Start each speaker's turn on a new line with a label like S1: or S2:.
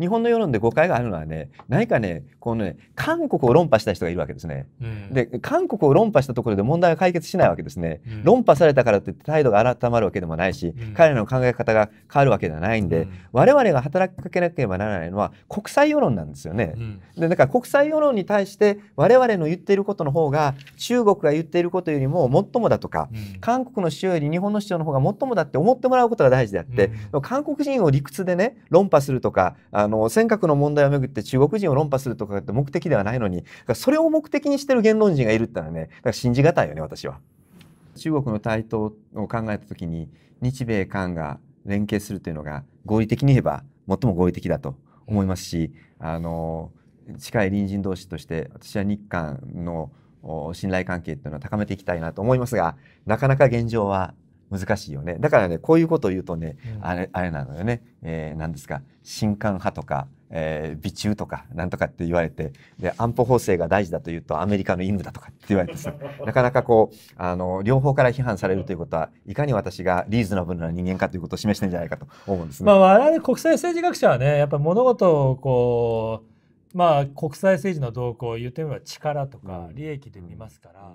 S1: 日本の世論で誤解があるのはね何かねこのね韓国を論破した人がいるわけですね。うん、で韓国を論破したところで問題が解決しないわけですね。うん、論破されたからといって態度が改まるわけでもないし、彼らの考え方が変わるわけではないんで、我々が働きかけなければならないのは国際世論なんですよね。でだから国際世論に対して我々の言っていることの方が中国が言っていることよりも最もだとか、韓国の主張より日本の主張の方が最もだって思ってもらうことが大事であって、韓国人を理屈でね論破するとかあの尖閣の問題をめぐって中国人を論破するとかって目的ではないのにそれを目的にしてる言論人がいるってのはねだから信じがたいよね私は。中国の台頭を考えた時に日米韓が連携するというのが合理的に言えば最も合理的だと思いますし、あの近い隣人同士として私は日韓の信頼関係というのは高めていきたいなと思いますがなかなか現状は難しいよね。だからね、こういうことを言うとね、うん、あれ、あれなのよね。えー、何ですか、新刊派とか、えー、美中とか、なんとかって言われて、で、安保法制が大事だというと、アメリカの犬だとかって言われてさ、なかなかこう、あの、両方から批判されるということは、いかに私がリーズナブルな人間かということを示してんじゃないかと思うんですね。ま
S2: あ、我々国際政治学者はね、やっぱ物事をこう、まあ、国際政治の動向を言ってみれば力とか利益で見ますから。うんうん